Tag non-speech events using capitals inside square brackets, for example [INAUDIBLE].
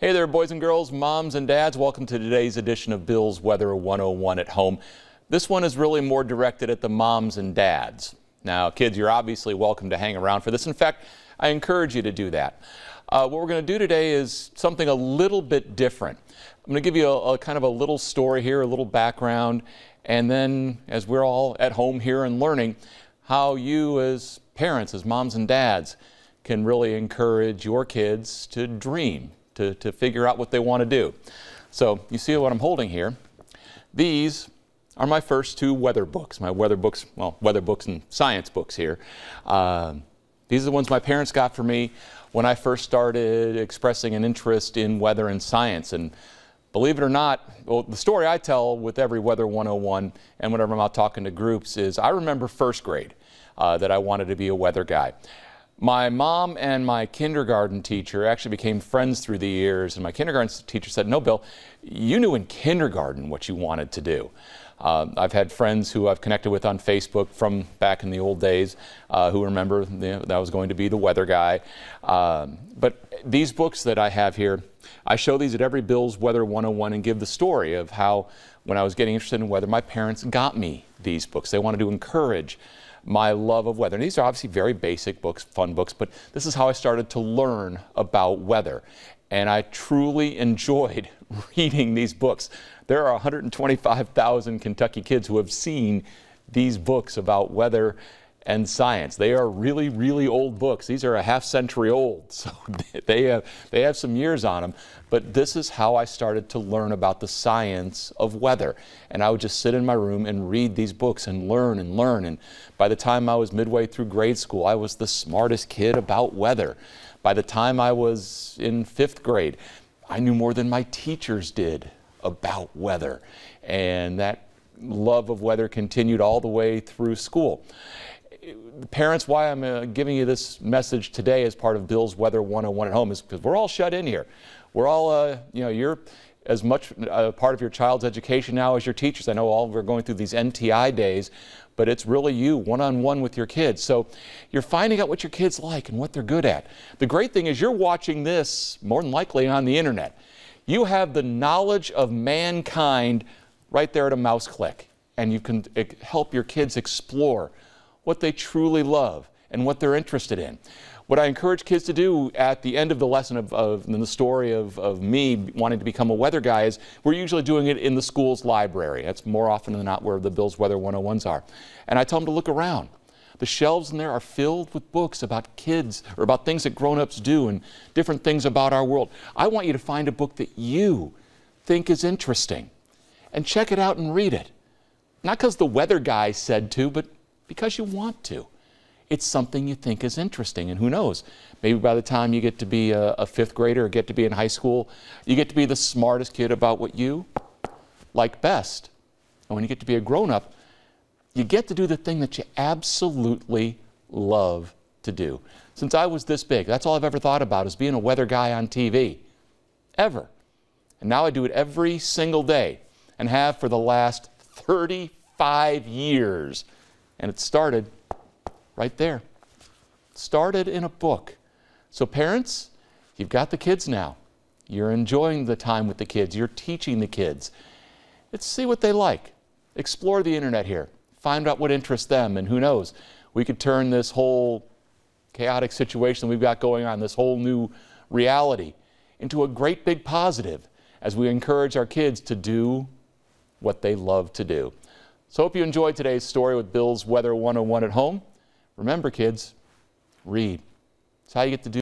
Hey there, boys and girls, moms and dads. Welcome to today's edition of Bill's Weather 101 at Home. This one is really more directed at the moms and dads. Now, kids, you're obviously welcome to hang around for this. In fact, I encourage you to do that. Uh, what we're going to do today is something a little bit different. I'm going to give you a, a kind of a little story here, a little background, and then as we're all at home here and learning, how you as parents, as moms and dads, can really encourage your kids to dream to, to figure out what they want to do. So you see what I'm holding here. These are my first two weather books, my weather books, well, weather books and science books here. Uh, these are the ones my parents got for me when I first started expressing an interest in weather and science. And believe it or not, well, the story I tell with every Weather 101 and whenever I'm out talking to groups is I remember first grade uh, that I wanted to be a weather guy. My mom and my kindergarten teacher actually became friends through the years, and my kindergarten teacher said, No, Bill, you knew in kindergarten what you wanted to do. Uh, I've had friends who I've connected with on Facebook from back in the old days uh, who remember that I was going to be the weather guy. Um, but these books that I have here, I show these at every Bill's Weather 101 and give the story of how, when I was getting interested in weather, my parents got me these books. They wanted to encourage my love of weather. And these are obviously very basic books, fun books, but this is how I started to learn about weather. And I truly [LAUGHS] enjoyed reading these books. There are 125,000 Kentucky kids who have seen these books about weather and Science. They are really, really old books. These are a half century old, [LAUGHS] so they have, they have some years on them. But this is how I started to learn about the science of weather. And I would just sit in my room and read these books and learn and learn. And by the time I was midway through grade school, I was the smartest kid about weather. By the time I was in fifth grade, I knew more than my teachers did about weather. And that love of weather continued all the way through school parents, why I'm uh, giving you this message today as part of Bill's Weather 101 at Home is because we're all shut in here. We're all, uh, you know, you're as much a uh, part of your child's education now as your teachers. I know all we're going through these NTI days, but it's really you one on one with your kids. So you're finding out what your kids like and what they're good at. The great thing is you're watching this more than likely on the internet. You have the knowledge of mankind right there at a mouse click, and you can eh, help your kids explore what they truly love and what they're interested in. What I encourage kids to do at the end of the lesson of, of the story of, of me wanting to become a weather guy is we're usually doing it in the school's library. That's more often than not where the Bill's Weather 101s are. And I tell them to look around. The shelves in there are filled with books about kids or about things that grown-ups do and different things about our world. I want you to find a book that you think is interesting and check it out and read it. Not because the weather guy said to, but because you want to. It's something you think is interesting, and who knows? Maybe by the time you get to be a, a fifth grader or get to be in high school, you get to be the smartest kid about what you like best. And when you get to be a grown up, you get to do the thing that you absolutely love to do. Since I was this big, that's all I've ever thought about is being a weather guy on TV. Ever. And now I do it every single day and have for the last 35 years. And it started right there. It started in a book. So, parents, you've got the kids now. You're enjoying the time with the kids, you're teaching the kids. Let's see what they like. Explore the internet here. Find out what interests them, and who knows, we could turn this whole chaotic situation we've got going on, this whole new reality, into a great big positive as we encourage our kids to do what they love to do. So hope you enjoyed today's story with Bill's Weather 101 at home. Remember, kids, read. It's how you get to do